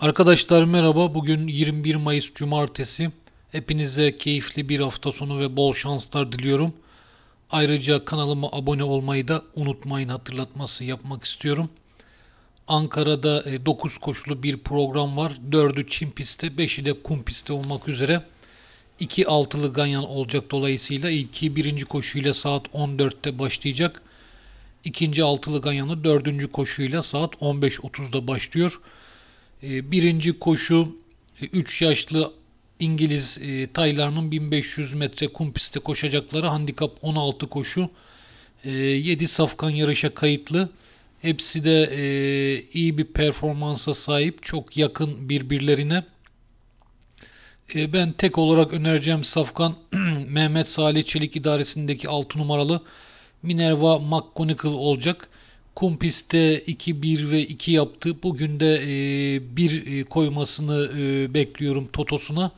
Arkadaşlar merhaba. Bugün 21 Mayıs Cumartesi. Hepinize keyifli bir hafta sonu ve bol şanslar diliyorum. Ayrıca kanalıma abone olmayı da unutmayın hatırlatması yapmak istiyorum. Ankara'da 9 e, koşulu bir program var. 4'ü çim pistte, 5'i de kum pistte olmak üzere. 2 altılı ganyan olacak dolayısıyla ilki birinci koşuyla saat 14'te başlayacak. İkinci altılı ganyanı dördüncü koşuyla saat 15.30'da başlıyor. Ee, birinci koşu 3 e, yaşlı İngiliz e, taylarının 1500 metre kum pistte koşacakları handikap 16 koşu. 7 e, safkan yarışa kayıtlı. Hepsi de iyi bir performansa sahip. Çok yakın birbirlerine. Ben tek olarak önereceğim safkan Mehmet Salih Çelik idaresindeki 6 numaralı Minerva McGonigal olacak. Kumpis'te 2-1 ve 2 yaptı. Bugün de 1 e, e, koymasını e, bekliyorum Totos'una.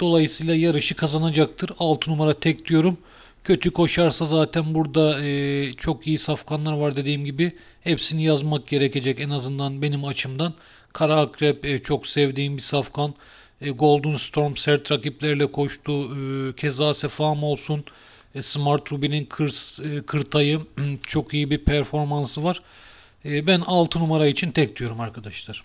Dolayısıyla yarışı kazanacaktır. 6 numara tek diyorum. Kötü koşarsa zaten burada e, çok iyi safkanlar var dediğim gibi. Hepsini yazmak gerekecek en azından benim açımdan. Kara Akrep e, çok sevdiğim bir safkan. E, Golden Storm sert rakiplerle koştu. E, keza Sefam olsun. olsun e, Smart Ruby'nin kır, e, kırtayı çok iyi bir performansı var. E, ben 6 numara için tek diyorum arkadaşlar.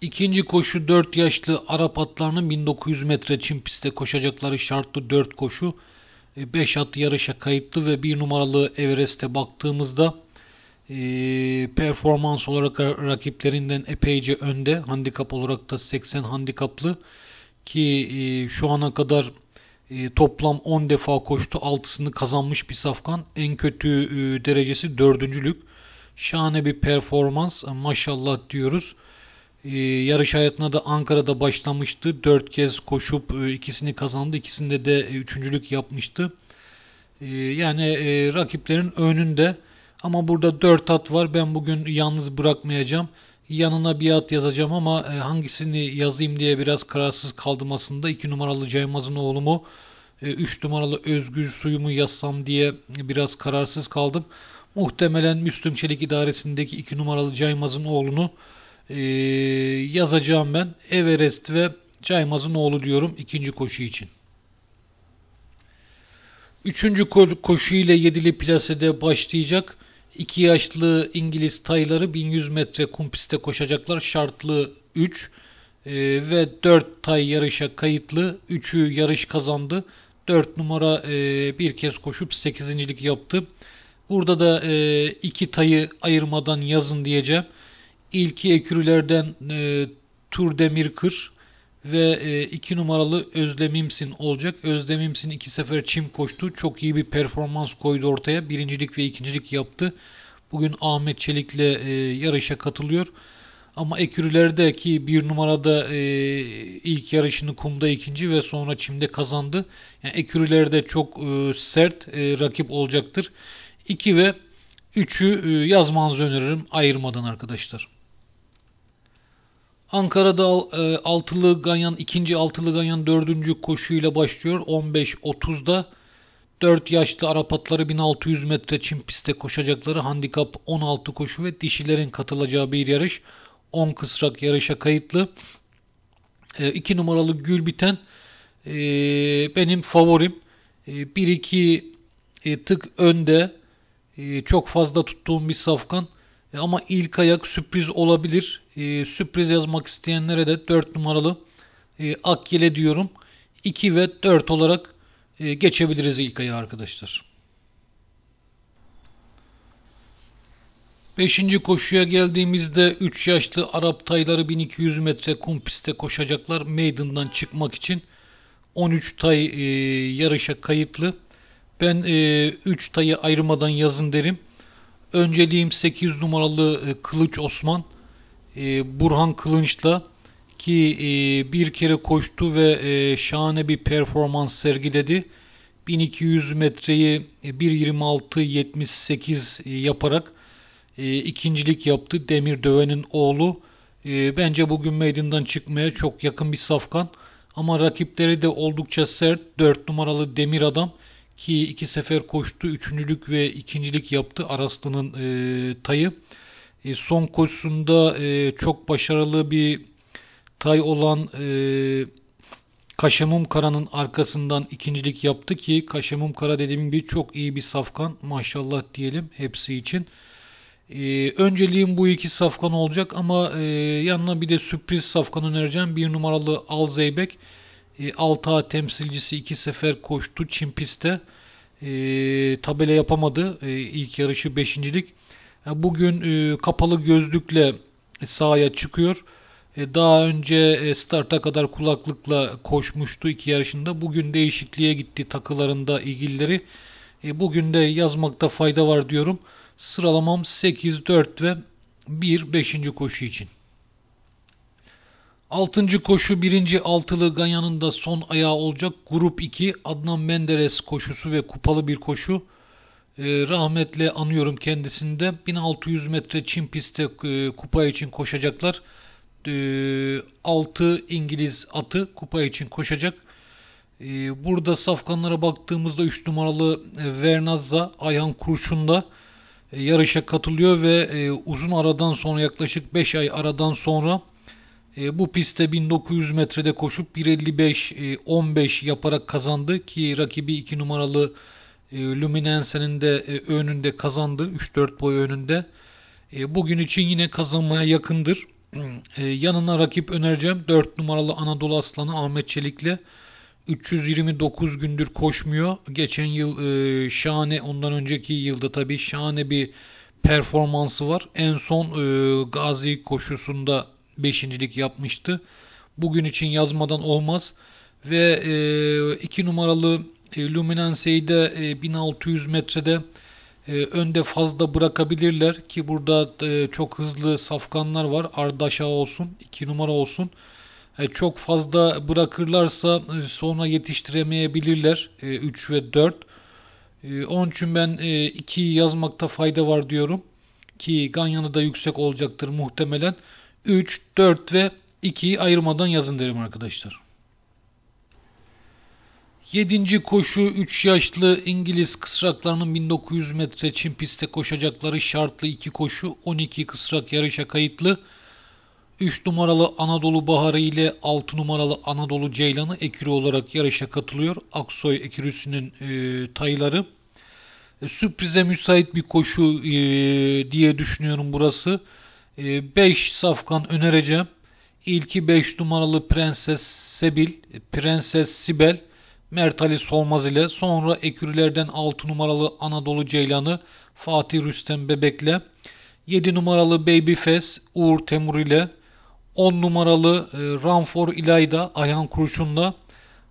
İkinci koşu 4 yaşlı Arap atlarının 1900 metre çim pistte koşacakları şartlı 4 koşu. 5 e, at yarışa kayıtlı ve 1 numaralı Everest'e baktığımızda e, performans olarak rakiplerinden epeyce önde. Handikap olarak da 80 handikaplı ki şu ana kadar e, toplam 10 defa koştu. 6'sını kazanmış bir safkan. En kötü e, derecesi dördüncülük. Şahane bir performans. E, maşallah diyoruz. E, yarış hayatına da Ankara'da başlamıştı. 4 kez koşup e, ikisini kazandı. ikisinde de e, üçüncülük yapmıştı. E, yani e, rakiplerin önünde. Ama burada 4 at var. Ben bugün yalnız bırakmayacağım yanına bir biat yazacağım ama e, hangisini yazayım diye biraz kararsız kaldım aslında. 2 numaralı Caymaz'ın oğlumu, 3 e, numaralı Özgür Suyumu yazsam diye biraz kararsız kaldım. Muhtemelen Müslüm Çelik idaresindeki 2 numaralı Caymaz'ın oğlunu e, yazacağım ben. Everest ve Caymaz'ın oğlu diyorum ikinci koşu için. Üçüncü koşu ile yedili plasede başlayacak. İki yaşlı İngiliz tayları 1100 metre kum piste koşacaklar. Şartlı 3 e, ve 4 tay yarışa kayıtlı. 3'ü yarış kazandı. 4 numara e, bir kez koşup 8.lik yaptı. Burada da e, iki tayı ayırmadan yazın diyeceğim. İlki ekürülerden Tur Demirkır, ve 2 e, numaralı Özlemimsin olacak. Özlemimsin iki sefer çim koştu. Çok iyi bir performans koydu ortaya. Birincilik ve ikincilik yaptı. Bugün Ahmet Çelik'le e, yarışa katılıyor. Ama ekürülerdeki bir numarada e, ilk yarışını kumda ikinci ve sonra çimde kazandı. Yani ekürülerde çok sert rakip olacaktır. 2 ve 3'ü e, yazmanızı öneririm ayırmadan arkadaşlar. Ankara'da e, altılı ganyan, ikinci altılı ganyan dördüncü koşuyla başlıyor. 15-30 15.30'da 4 yaşlı Arap atları 1600 metre çim pistte koşacakları handikap 16 koşu ve dişilerin katılacağı bir yarış. 10 kısrak yarışa kayıtlı. 2 e, numaralı Gül Biten e, benim favorim. 1-2 e, e, tık önde e, çok fazla tuttuğum bir safkan. E, ama ilk ayak sürpriz olabilir e, sürpriz yazmak isteyenlere de 4 numaralı e, Akyele diyorum. 2 ve 4 olarak e, geçebiliriz ilk ayı arkadaşlar. 5. koşuya geldiğimizde 3 yaşlı Arap tayları 1200 metre kum pistte koşacaklar. Maiden'dan çıkmak için 13 tay e, yarışa kayıtlı. Ben e, 3 tayı ayırmadan yazın derim. Önceliğim 8 numaralı e, Kılıç Osman. E, Burhan Kılınç'la ki e, bir kere koştu ve e, şahane bir performans sergiledi. 1200 metreyi 1.26.78 yaparak ikincilik yaptı Demir Döven'in oğlu. bence bugün meydandan çıkmaya çok yakın bir safkan. Ama rakipleri de oldukça sert. 4 numaralı Demir Adam ki iki sefer koştu. Üçüncülük ve ikincilik yaptı Araslı'nın e, tayı. E, son koşusunda e, çok başarılı bir tay olan e, Kaşemum Kara'nın arkasından ikincilik yaptı ki Kaşemum Kara dediğim gibi çok iyi bir safkan maşallah diyelim hepsi için. Ee, önceliğim bu iki safkan olacak ama e, yanına bir de sürpriz safkan önereceğim. Bir numaralı Al Zeybek. E, Alta temsilcisi iki sefer koştu Çin pistte. E, tabela yapamadı. E, ilk yarışı beşincilik. Bugün e, kapalı gözlükle sahaya çıkıyor. E, daha önce e, starta kadar kulaklıkla koşmuştu iki yarışında. Bugün değişikliğe gitti takılarında ilgilileri. Bugün de yazmakta fayda var diyorum. Sıralamam 8, 4 ve 1, 5. koşu için. 6. koşu 1. altılı Ganyan'ın da son ayağı olacak. Grup 2 Adnan Menderes koşusu ve kupalı bir koşu. Ee, rahmetle anıyorum kendisinde 1600 metre Çin pistte kupa için koşacaklar. 6 ee, İngiliz atı kupa için koşacak. Ee, burada safkanlara baktığımızda 3 numaralı e, Vernazza Ayhan Kurşun'da e, yarışa katılıyor ve e, uzun aradan sonra yaklaşık 5 ay aradan sonra bu pistte 1900 metrede koşup 1.55-15 yaparak kazandı ki rakibi 2 numaralı e, Luminense'nin de e, önünde kazandı. 3-4 boy önünde. E, bugün için yine kazanmaya yakındır. E, yanına rakip önereceğim. 4 numaralı Anadolu Aslanı Ahmet Çelik'le. 329 gündür koşmuyor. Geçen yıl e, şahane ondan önceki yılda tabii şahane bir performansı var. En son e, Gazi koşusunda beşincilik yapmıştı. Bugün için yazmadan olmaz. Ve 2 e, numaralı e, 1600 e, metrede e, önde fazla bırakabilirler ki burada e, çok hızlı safkanlar var. Ardaşa olsun, 2 numara olsun. çok fazla bırakırlarsa sonra yetiştiremeyebilirler e, 3 ve 4. E, onun için ben 2'yi yazmakta fayda var diyorum. Ki Ganyan'ı da yüksek olacaktır muhtemelen. 3, 4 ve 2'yi ayırmadan yazın derim arkadaşlar. Yedinci koşu 3 yaşlı İngiliz kısraklarının 1900 metre çim pistte koşacakları şartlı 2 koşu 12 kısrak yarışa kayıtlı. 3 numaralı Anadolu Baharı ile 6 numaralı Anadolu Ceylan'ı ekürü olarak yarışa katılıyor. Aksoy ekürüsünün e, tayları. E, sürprize müsait bir koşu e, diye düşünüyorum burası. 5 e, safkan önereceğim. İlki 5 numaralı Prenses Sebil, e, Prenses Sibel. Mert Ali Solmaz ile sonra Ekürlerden 6 numaralı Anadolu Ceylanı Fatih Rüstem Bebek'le 7 numaralı Baby Fes Uğur Temur ile 10 numaralı e, Ranfor İlayda Ayhan Kurşun'la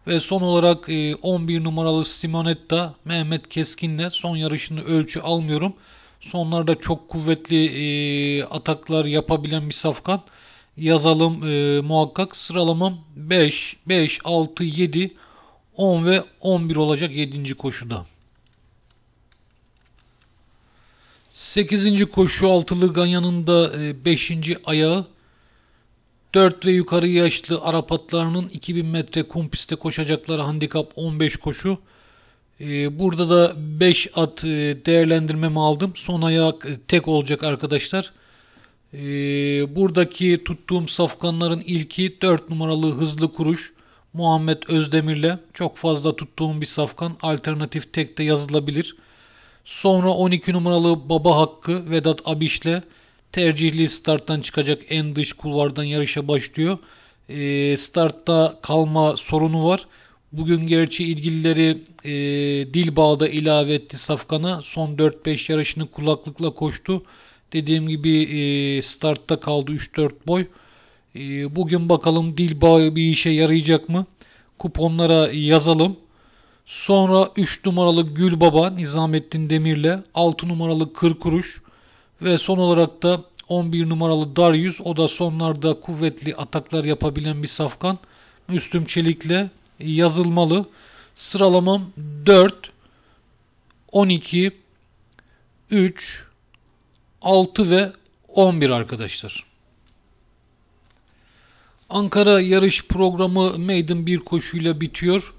ve son olarak e, 11 numaralı Simonetta Mehmet Keskin'le son yarışını ölçü almıyorum. Sonlarda çok kuvvetli e, ataklar yapabilen bir safkan. Yazalım e, muhakkak. Sıralamam 5, 5, 6, 7, 10 ve 11 olacak 7. koşuda. 8. koşu altılı Ganyan'ın da 5. E, ayağı. 4 ve yukarı yaşlı Arap atlarının 2000 metre kum pistte koşacakları handikap 15 koşu. E, burada da 5 at e, değerlendirmemi aldım. Son ayak tek olacak arkadaşlar. Buradaki tuttuğum safkanların ilki 4 numaralı hızlı kuruş. Muhammed Özdemir'le çok fazla tuttuğum bir safkan alternatif tek de yazılabilir. Sonra 12 numaralı Baba Hakkı Vedat Abiş'le tercihli starttan çıkacak en dış kulvardan yarışa başlıyor. E, startta kalma sorunu var. Bugün gerçi ilgilileri e, Dilbağ'da ilave etti Safkan'a. Son 4-5 yarışını kulaklıkla koştu. Dediğim gibi e, startta kaldı 3-4 boy. E, bugün bakalım dil bağı bir işe yarayacak mı? Kuponlara yazalım. Sonra 3 numaralı Gül Baba Nizamettin Demir'le 6 numaralı Kır Kuruş ve son olarak da 11 numaralı Darius o da sonlarda kuvvetli ataklar yapabilen bir safkan. Müslüm Çelik'le yazılmalı. Sıralamam 4, 12, 3, 6 ve 11 arkadaşlar. Ankara yarış programı Maiden bir koşuyla bitiyor.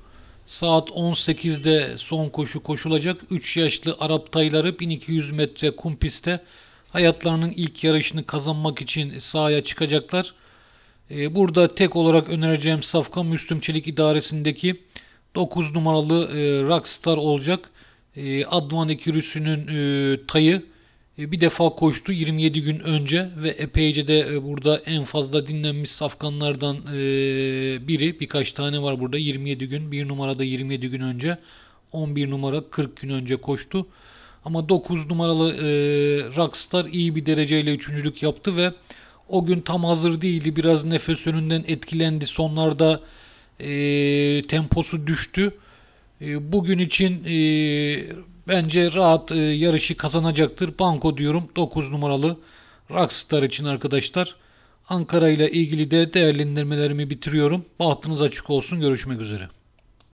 Saat 18'de son koşu koşulacak. 3 yaşlı Arap tayları 1200 metre kum pistte hayatlarının ilk yarışını kazanmak için sahaya çıkacaklar. Ee, burada tek olarak önereceğim safka Müslüm Çelik idaresindeki 9 numaralı e, Rockstar olacak. Ee, Advan Ekürüsü'nün e, tayı. E, bir defa koştu 27 gün önce ve epeyce de e, burada en fazla dinlenmiş safkanlardan e, biri. Birkaç tane var burada 27 gün. Bir numarada 27 gün önce 11 numara 40 gün önce koştu. Ama 9 numaralı Rockstar iyi bir dereceyle üçüncülük yaptı ve o gün tam hazır değildi. Biraz nefes önünden etkilendi. Sonlarda temposu düştü. Bugün için Bence rahat e, yarışı kazanacaktır. Banko diyorum 9 numaralı Rockstar için arkadaşlar. Ankara ile ilgili de değerlendirmelerimi bitiriyorum. Bahtınız açık olsun. Görüşmek üzere.